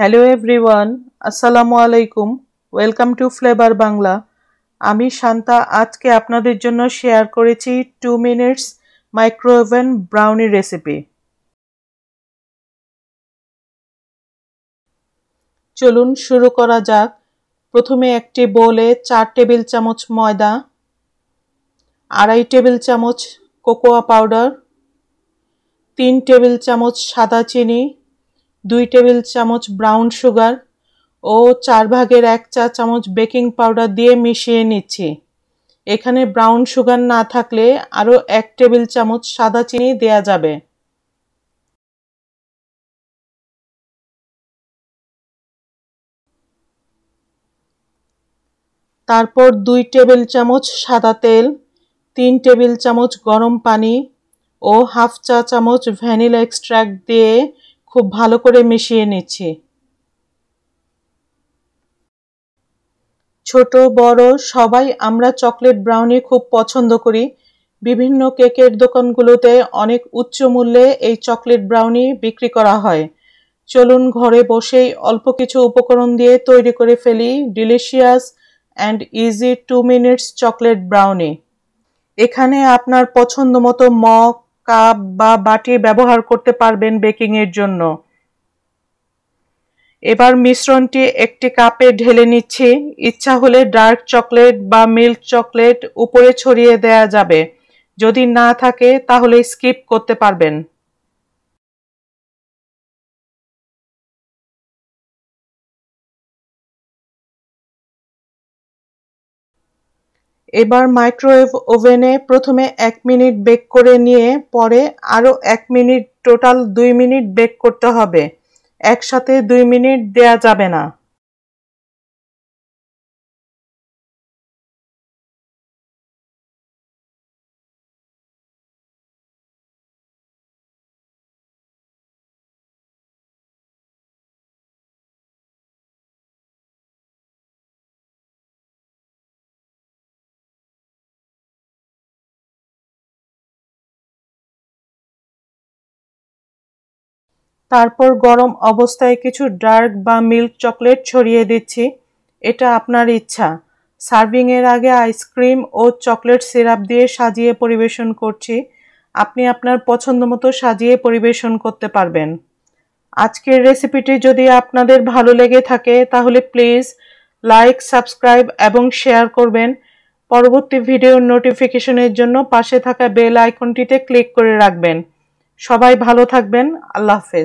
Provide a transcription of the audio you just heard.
hello everyone আসসালামু আলাইকুম welcome to flavour Bangla আমি শান্তা আজকে আপনাদের জন্য শেয়ার করেছি two minutes microwave brownie recipe চলুন শুরু করা যাক প্রথমে একটি বোলে চার টেবিল চামচ ময়দা আড়াই টেবিল চামচ কোকোয়া পাউডার তিন টেবিল চামচ সাদা চিনি দুই টেবিল চামচ ব্রাউন সুগার ও চার ভাগের এক চা চামচ বেকিং পাউডার দিয়ে মিশিয়ে নিচ্ছি এখানে ব্রাউন সুগার না থাকলে আরও এক টেবিল চামচ সাদা চিনি দেয়া যাবে তারপর দুই টেবিল চামচ সাদা তেল তিন টেবিল চামচ গরম পানি ও হাফ চা চামচ ভ্যানিলা এক্সট্র্যাক্ট দিয়ে খুব ভালো করে মিশিয়ে নিচ্ছি ছোট বড় সবাই আমরা চকলেট ব্রাউনি খুব পছন্দ করি বিভিন্ন কেকের দোকানগুলোতে অনেক উচ্চ মূল্যে এই চকলেট ব্রাউনি বিক্রি করা হয় চলুন ঘরে বসেই অল্প কিছু উপকরণ দিয়ে তৈরি করে ফেলি delicious and easy two minutes chocolate brownie এখানে আপনার পছন্দ মতো মগ কাপ বা বাটি ব্যবহার করতে পারবেন বেকিংয়ের জন্য এবার মিশ্রণটি একটি কাপে ঢেলে নিচ্ছি ইচ্ছা হলে ডার্ক চকলেট বা মিল্ক চকলেট উপরে ছড়িয়ে দেয়া যাবে যদি না থাকে তাহলে স্কিপ করতে পারবেন এবার মাইক্রোওয়েভ ওভেনে প্রথমে এক মিনিট বেক করে নিয়ে পরে আরও এক মিনিট টোটাল দুই মিনিট বেক করতে হবে একসাথে দুই মিনিট দেয়া যাবে না তারপর গরম অবস্থায় কিছু ডার্ক বা মিল্ক চকলেট ছড়িয়ে দিচ্ছি এটা আপনার ইচ্ছা সার্ভিংয়ের আগে আইসক্রিম ও চকলেট সিরাপ দিয়ে সাজিয়ে পরিবেশন করছি আপনি আপনার পছন্দ মতো সাজিয়ে পরিবেশন করতে পারবেন আজকের রেসিপিটি যদি আপনাদের ভালো লেগে থাকে তাহলে প্লিজ লাইক সাবস্ক্রাইব এবং শেয়ার করবেন পরবর্তী ভিডিওর নোটিফিকেশনের জন্য পাশে থাকা বেল আইকনটিতে ক্লিক করে রাখবেন সবাই ভালো থাকবেন আল্লাহ হাফেজ